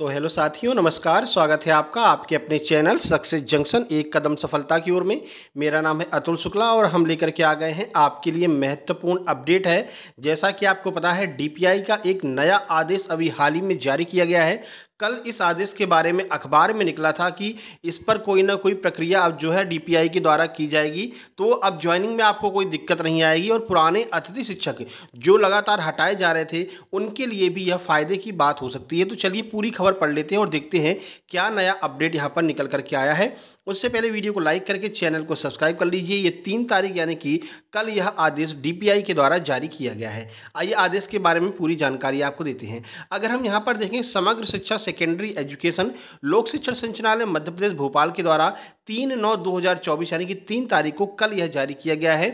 तो हेलो साथियों नमस्कार स्वागत है आपका आपके अपने चैनल सक्सेस जंक्शन एक कदम सफलता की ओर में मेरा नाम है अतुल शुक्ला और हम लेकर के आ गए हैं आपके लिए महत्वपूर्ण अपडेट है जैसा कि आपको पता है डीपीआई का एक नया आदेश अभी हाल ही में जारी किया गया है कल इस आदेश के बारे में अखबार में निकला था कि इस पर कोई ना कोई प्रक्रिया अब जो है डीपीआई के द्वारा की जाएगी तो अब ज्वाइनिंग में आपको कोई दिक्कत नहीं आएगी और पुराने अतिथि शिक्षक जो लगातार हटाए जा रहे थे उनके लिए भी यह फायदे की बात हो सकती है तो चलिए पूरी खबर पढ़ लेते हैं और देखते हैं क्या नया अपडेट यहाँ पर निकल करके आया है उससे पहले वीडियो को लाइक करके चैनल को सब्सक्राइब कर लीजिए ये तीन तारीख यानी कि कल यह आदेश डीपीआई के द्वारा जारी किया गया है आइए आदेश के बारे में पूरी जानकारी आपको देते हैं अगर हम यहाँ पर देखें समग्र शिक्षा सेकेंडरी एजुकेशन लोक शिक्षण संचालय मध्य प्रदेश भोपाल के द्वारा तीन नौ दो यानी कि तीन तारीख को कल यह जारी किया गया है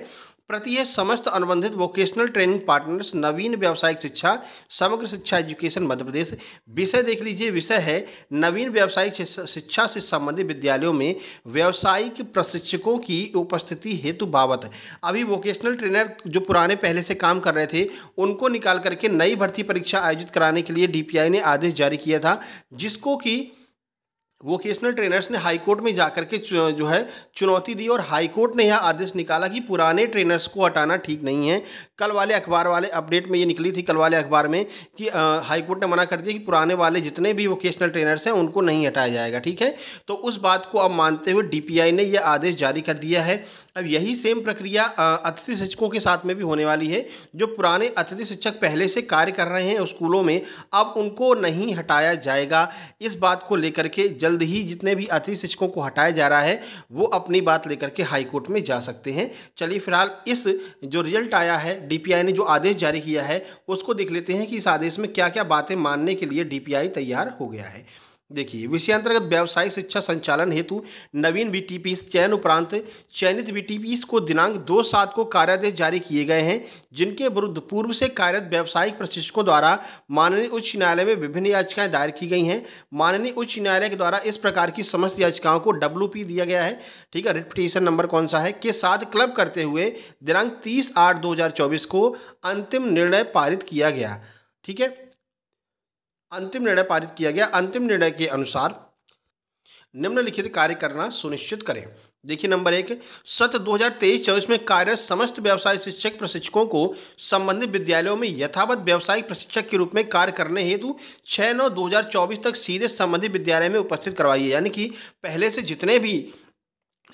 प्रति समस्त अनुबंधित वोकेशनल ट्रेनिंग पार्टनर्स नवीन व्यावसायिक शिक्षा समग्र शिक्षा एजुकेशन मध्य प्रदेश विषय देख लीजिए विषय है नवीन व्यावसायिक शिक्षा से संबंधित विद्यालयों में व्यावसायिक प्रशिक्षकों की उपस्थिति हेतु बाबत अभी वोकेशनल ट्रेनर जो पुराने पहले से काम कर रहे थे उनको निकाल करके नई भर्ती परीक्षा आयोजित कराने के लिए डी ने आदेश जारी किया था जिसको कि वोकेशनल ट्रेनर्स ने हाईकोर्ट में जाकर के जो है चुनौती दी और हाईकोर्ट ने यह आदेश निकाला कि पुराने ट्रेनर्स को हटाना ठीक नहीं है कल वाले अखबार वाले अपडेट में ये निकली थी कल वाले अखबार में कि हाईकोर्ट ने मना कर दिया कि पुराने वाले जितने भी वोकेशनल ट्रेनर्स हैं उनको नहीं हटाया जाएगा ठीक है तो उस बात को अब मानते हुए डी ने यह आदेश जारी कर दिया है अब यही सेम प्रक्रिया अतिथि शिक्षकों के साथ में भी होने वाली है जो पुराने अतिथि शिक्षक पहले से कार्य कर रहे हैं स्कूलों में अब उनको नहीं हटाया जाएगा इस बात को लेकर के जल्द ही जितने भी अतिथि शिक्षकों को हटाया जा रहा है वो अपनी बात लेकर के हाईकोर्ट में जा सकते हैं चलिए फिलहाल इस जो रिजल्ट आया है डी ने जो आदेश जारी किया है उसको देख लेते हैं कि इस आदेश में क्या क्या बातें मानने के लिए डी तैयार हो गया है देखिए विषय अंतर्गत व्यावसायिक शिक्षा संचालन हेतु नवीन बी टी चयन उपरांत चयनित बी को दिनांक दो सात को कार्यादेश जारी किए गए हैं जिनके विरुद्ध पूर्व से कार्यरत व्यावसायिक प्रशिक्षकों द्वारा माननीय उच्च न्यायालय में विभिन्न याचिकाएं दायर की गई हैं माननीय उच्च न्यायालय के द्वारा इस प्रकार की समस्त याचिकाओं को डब्ल्यू दिया गया है ठीक है रिपिटेशन नंबर कौन सा है के साथ क्लब करते हुए दिनांक तीस आठ दो को अंतिम निर्णय पारित किया गया ठीक है अंतिम निर्णय पारित किया गया अंतिम निर्णय के अनुसार निम्नलिखित कार्य करना सुनिश्चित करें देखिए नंबर एक सत्र 2023 हजार में कार्यरत समस्त व्यवसाय शिक्षक प्रशिक्षकों को संबंधित विद्यालयों में यथावत व्यावसायिक प्रशिक्षक के रूप में कार्य करने हेतु 6 नौ 2024 तक सीधे संबंधित विद्यालय में उपस्थित करवाइए यानी कि पहले से जितने भी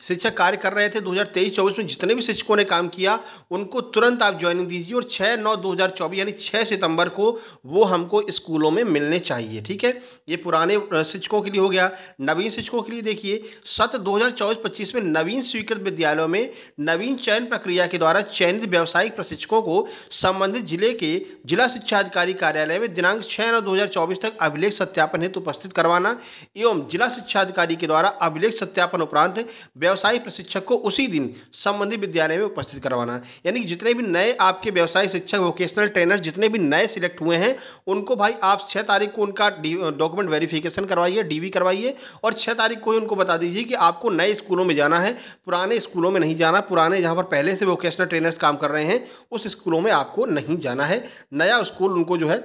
शिक्षक कार्य कर रहे थे 2023-24 में जितने भी शिक्षकों ने काम किया उनको तुरंत आप ज्वाइनिंग दीजिए और 6 नौ 2024 यानी 6 सितंबर को वो हमको स्कूलों में मिलने चाहिए ठीक है ये पुराने शिक्षकों के लिए हो गया नवीन शिक्षकों के लिए देखिए सत 2024-25 में नवीन स्वीकृत विद्यालयों में नवीन चयन प्रक्रिया के द्वारा चयनित व्यावसायिक प्रशिक्षकों को संबंधित जिले के जिला शिक्षा अधिकारी कार्यालय में दिनांक छः नौ दो तक अभिलेख सत्यापन हेतु उपस्थित करवाना एवं जिला शिक्षा अधिकारी के द्वारा अभिलेख सत्यापन उपरांत व्यवसाय प्रशिक्षक को उसी दिन संबंधित विद्यालय में उपस्थित करवाना यानी कि जितने भी नए आपके व्यवसाय शिक्षक वोकेशनल ट्रेनर जितने भी नए सिलेक्ट हुए हैं उनको भाई आप छः तारीख को उनका डॉक्यूमेंट वेरिफिकेशन करवाइए डीवी करवाइए और छः तारीख को ही उनको बता दीजिए कि आपको नए स्कूलों में जाना है पुराने स्कूलों में नहीं जाना पुराने जहाँ पर पहले से वोकेशनल ट्रेनर्स काम कर रहे हैं उस स्कूलों में आपको नहीं जाना है नया स्कूल उनको जो है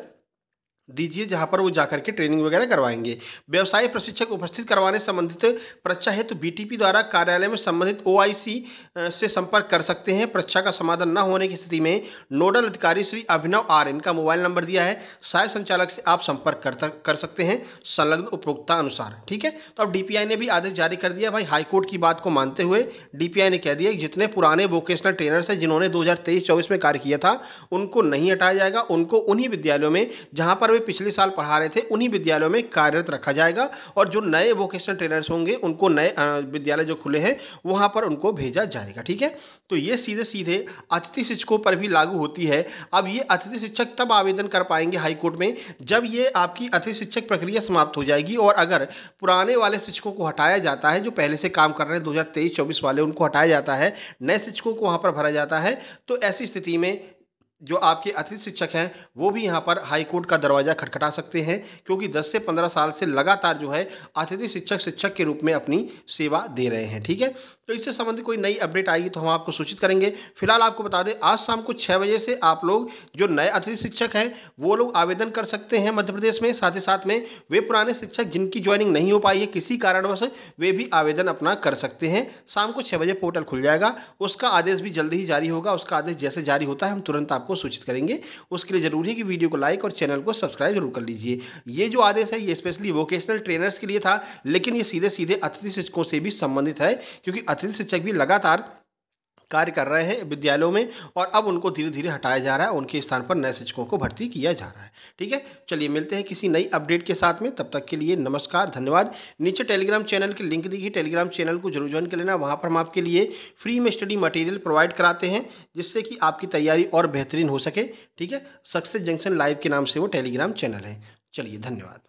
दीजिए जहां पर वो जाकर के ट्रेनिंग वगैरह करवाएंगे व्यवसाय प्रशिक्षक उपस्थित करवाने संबंधित परीक्षा हेतु तो बीटीपी द्वारा कार्यालय में संबंधित ओआईसी से संपर्क कर सकते हैं परीक्षा का समाधान न होने की स्थिति में नोडल अधिकारी श्री अभिनव आर इनका मोबाइल नंबर दिया है सहायक संचालक से आप संपर्क कर, सकते हैं संलग्न उपभोक्ता अनुसार ठीक है तो अब डी ने भी आदेश जारी कर दिया भाई हाईकोर्ट की बात को मानते हुए डी ने कह दिया कि जितने पुराने वोकेशनल ट्रेनर्स हैं जिन्होंने दो हज़ार में कार्य किया था उनको नहीं हटाया जाएगा उनको उन्हीं विद्यालयों में जहाँ पर वे पिछले साल पढ़ा रहे थे उन्हीं विद्यालयों में कार्यरत रखा जाएगा और जो नए वोकेशनल ट्रेनर्स होंगे उनको नए विद्यालय जो खुले हैं वहाँ पर उनको भेजा जाएगा ठीक है तो ये सीधे सीधे अतिथि शिक्षकों पर भी लागू होती है अब ये अतिथि शिक्षक तब आवेदन कर पाएंगे हाईकोर्ट में जब ये आपकी अतिथि शिक्षक प्रक्रिया समाप्त हो जाएगी और अगर पुराने वाले शिक्षकों को हटाया जाता है जो पहले से काम कर रहे हैं दो हज़ार वाले उनको हटाया जाता है नए शिक्षकों को वहाँ पर भरा जाता है तो ऐसी स्थिति में जो आपके अतिथि शिक्षक हैं वो भी यहाँ पर हाई कोर्ट का दरवाज़ा खटखटा सकते हैं क्योंकि 10 से 15 साल से लगातार जो है अतिथि शिक्षक शिक्षक के रूप में अपनी सेवा दे रहे हैं ठीक है तो इससे संबंधित कोई नई अपडेट आएगी तो हम आपको सूचित करेंगे फिलहाल आपको बता दें आज शाम को छः बजे से आप लोग जो नए अतिथि शिक्षक हैं वो लोग आवेदन कर सकते हैं मध्य प्रदेश में साथ ही साथ में वे पुराने शिक्षक जिनकी ज्वाइनिंग नहीं हो पाई है किसी कारणवश वे भी आवेदन अपना कर सकते हैं शाम को छः बजे पोर्टल खुल जाएगा उसका आदेश भी जल्दी ही जारी होगा उसका आदेश जैसे जारी होता है हम तुरंत आप आपको सूचित करेंगे उसके लिए ज़रूरी है कि वीडियो को लाइक और चैनल को सब्सक्राइब जरूर कर लीजिए ये जो आदेश है ये स्पेशली वोकेशनल ट्रेनर्स के लिए था लेकिन ये सीधे सीधे अतिथि शिक्षकों से भी संबंधित है क्योंकि अतिथि शिक्षक भी लगातार कार्य कर रहे हैं विद्यालयों में और अब उनको धीरे धीरे हटाया जा रहा है उनके स्थान पर नए शिक्षकों को भर्ती किया जा रहा है ठीक है चलिए मिलते हैं किसी नई अपडेट के साथ में तब तक के लिए नमस्कार धन्यवाद नीचे टेलीग्राम चैनल की लिंक दी गई टेलीग्राम चैनल को जरूर ज्वाइन कर लेना वहाँ पर हम आपके लिए फ्री में स्टडी मटेरियल प्रोवाइड कराते हैं जिससे कि आपकी तैयारी और बेहतरीन हो सके ठीक है सक्सेस जंक्शन लाइव के नाम से वो टेलीग्राम चैनल है चलिए धन्यवाद